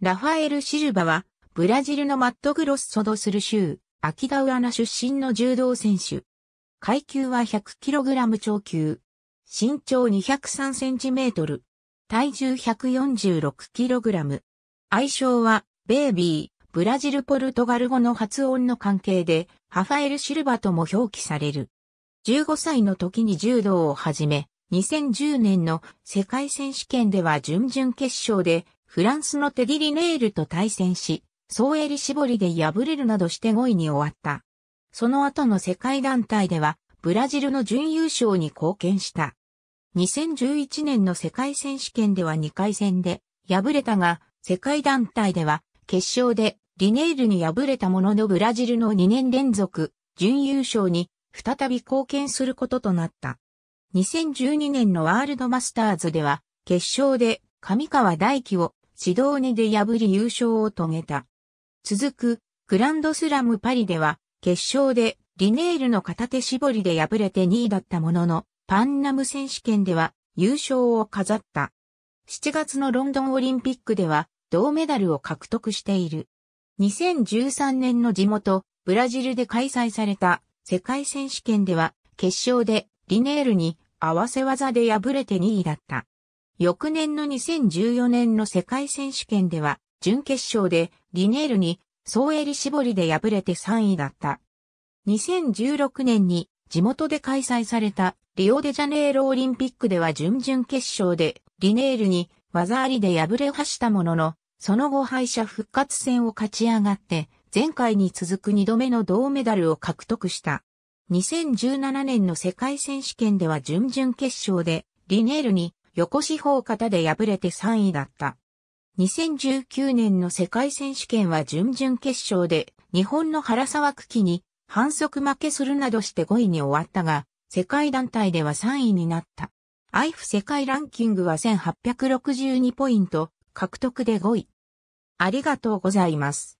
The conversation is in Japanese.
ラファエル・シルバは、ブラジルのマットグロッソドスル州、アキダウアナ出身の柔道選手。階級は 100kg 超級。身長 203cm。体重 146kg。愛称は、ベイビー、ブラジル・ポルトガル語の発音の関係で、ハファエル・シルバとも表記される。15歳の時に柔道を始め、2010年の世界選手権では準々決勝でフランスのテディ・リネールと対戦し、総襟絞りで敗れるなどして5位に終わった。その後の世界団体では、ブラジルの準優勝に貢献した。2011年の世界選手権では2回戦で敗れたが、世界団体では決勝でリネールに敗れたもののブラジルの2年連続準優勝に再び貢献することとなった。2012年のワールドマスターズでは決勝で上川大輝を指導ーで破り優勝を遂げた。続く、グランドスラムパリでは、決勝でリネールの片手絞りで敗れて2位だったものの、パンナム選手権では優勝を飾った。7月のロンドンオリンピックでは銅メダルを獲得している。2013年の地元、ブラジルで開催された世界選手権では決勝でリネールに合わせ技で敗れて2位だった。翌年の2014年の世界選手権では、準決勝でリネールに総襟絞りで敗れて3位だった。2016年に地元で開催されたリオデジャネイロオリンピックでは準々決勝でリネールに技ありで敗れはしたものの、その後敗者復活戦を勝ち上がって、前回に続く2度目の銅メダルを獲得した。2017年の世界選手権では準々決勝でリネールに横四方型で敗れて3位だった。2019年の世界選手権は準々決勝で日本の原沢久喜に反則負けするなどして5位に終わったが、世界団体では3位になった。イフ世界ランキングは1862ポイント獲得で5位。ありがとうございます。